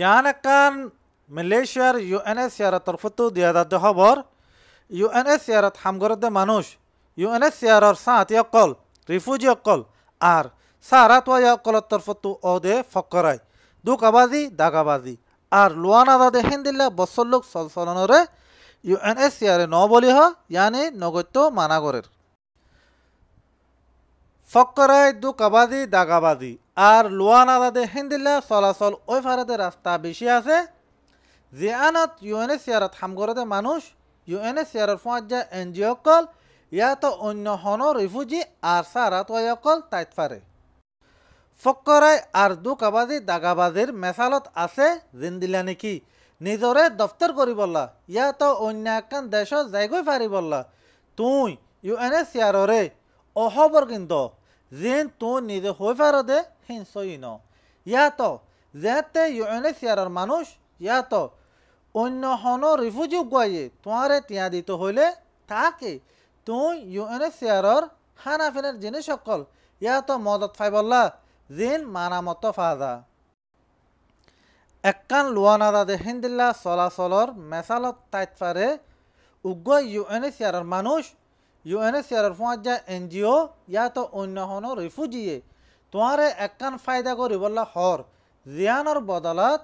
ইয়ানাকান মালয়েশিয়ার ইউএনএস ইয়ারতর দিয়া দাদ খবর ইউএনএস ইয়ারত হামগরদে মানুষ ইউএনএস ইয়ারর সাঁত অকল রিফিউজি অকল আর সারাতোয়া অকলত তরফতু অদে ফকরাই দুকাবাজি দাগাবাজি আর লোয়ানা দাদে হিন্দিল্লা বৎসর লোক সলসলনরে ইউএনএস ইয়ারে ন বলিহ ইয়ানি নগত্য মানাগরের ফক্করায় কাবাদি দাগাবাদি আর লোয়া নালাদে হিন্দিল্লা চলাচল ওই ফারাতে রাস্তা বেশি আছে যে আনত ইউএনএ চেয়ারত হামগরতে মানুষ ইউএনএ চেয়ারত ফাঁজা এন জি অকল ইয়াতো অন্য হন রিফিউজি আর সারাত অকল তাইত পারে ফক্করায় আর কাবাদি দাগাবাজির মেসালত আছে জিন্দিলা নেকি নিজৰে দফতর করি বললা ইয়াত অন্য এখন দেশত যাইগৈ পাৰি বললা তুই ইউ এন অহবর চেয়াৰৰে কিন্তু যেন তো নিজে হয়ে ফার দে হিংসই ন ইয়া তো যেহাতে ইউএনএ সিয়ারর মানুষ ইয়া তো অন্য হন রিফিউজি গুয়াইয়ে তোমারে টিয়া দিতে হইলে তাকে তুই ইউএনএ সিয়ারর হানা ফেনের জিনিস সকল ইয়া তো মদত ফাইবল্লা জিন মানামত ফাজা একান লোয়ানাদা দেহিন্দিল্লা চলাচলর মেসালত তাইতফারে উগ্র ইউএনএ সিয়ারর মানুষ ইউ এন জি অ' ইয়া তো অন্যহন রিফিউজিয়ে তোমারে একান ফায়দা করি বললা হর জিয়ানোর বদলাত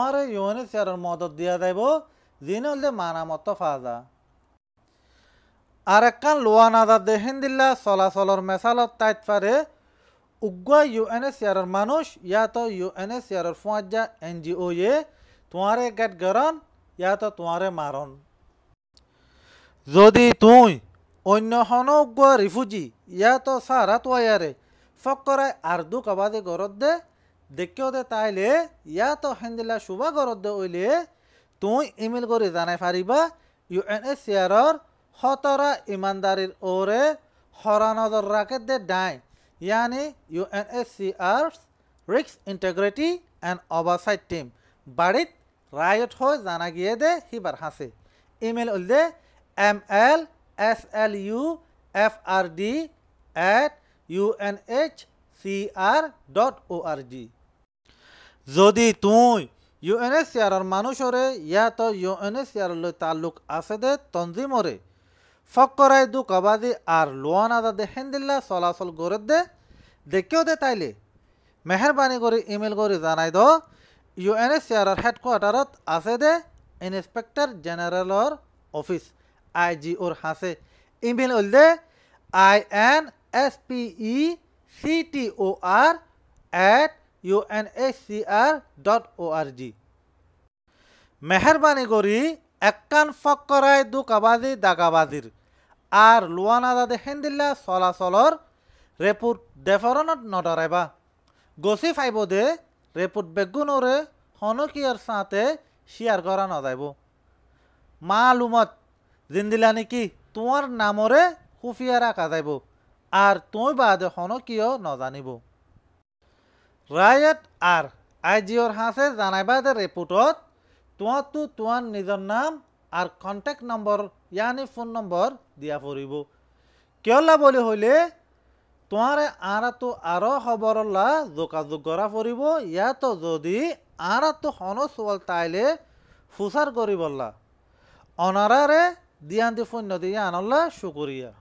এছ ইউএনএসিআরের মদত দিয়া যাইব জিন হলে মানামত ফাজা আর একান লোয়া নাজা দেহেন দিল্লা চলাচলর মেসালত তাইত পারে উগুয়া ইউএনএসিআরের মানুষ ইয়া তো ইউএনএসিআরের ফুয়াজ্জা এন জি অ' ইয়ে তোমারে গেট গরন ইয়াত তোমারে মারন যদি তুই অন্যহনজ্ঞ রিফুজি ইয়াত সারাত ওয়ারে ফকরায় আর দু কাবাদে গরদ দে দেখিও দে তাইলে ইয়াত হেন্দিলা শুভা গরদ দে ওইলে তুই ইমেল করে জানাই পারিবা ইউ এন এস সিয়ারর হতরা ইমানদারির ওরে নজর রাখে দে ডাই ইয়ানি ইউ এন এস সিআর রিক্স ইন্টেগ্রিটি অ্যান্ড ওভারসাইট টিম বাড়িত রায়ত হয়ে জানা গিয়ে দে হিবার হাসে ইমেল উল দে M L S L U F R D at UNH C R dot O R G যদি তুই ইউএনএসিআরর মানুষরে ইয়াত ইউএনএসিআরলৈ তালুক আছে দে তঞ্জিমরে ফকরাই দু কাবাদি আর লোয়ান আদা দে হেন্দিল্লা চলাচল করে দে দেখিও দে তাইলে মেহরবানি করে ইমেল করে জানাই দ ইউএনএসিআরর হেডকোয়ার্টারত আছে দে ইন্সপেক্টর জেনারেলর অফিস আই জি ওর হাসে ইমেল ওলদে I N S P E C T O R at R dot O R G মেহরবানি করি এককান ফকরায় দুকাবাজি দাগাবাজির আর লুয়ানাদা দেখেন দিল্লা চলাচলর রেপুট দেফরণত নডরাইবা গছি ফাইব দে রেপুট বেগুনরে হনকিয়ার সাঁতে শিয়ার করা নজাইব মালুমত জিন্দিলানি কি তোমার নামরে খুফিয়া রাখা যাইব আর তুই বাদে হন কিয় নজানিব রায়ত আর আইজিওর হাঁসে জানাইবাদে রিপোর্টত তো তোমার নিজের নাম আর কন্টেক্ট নম্বর ইয়ানি ফোন নম্বর দিয়া পড়িব কেলা বলি হইলে তোমার আরাতো আরও খবরলা যোগাযোগ করা পড়িব ইয়াতো যদি তো হন চল তাইলে ফুসার করিবল্লা অনারারে ديان دي فنو ديان الله شكريا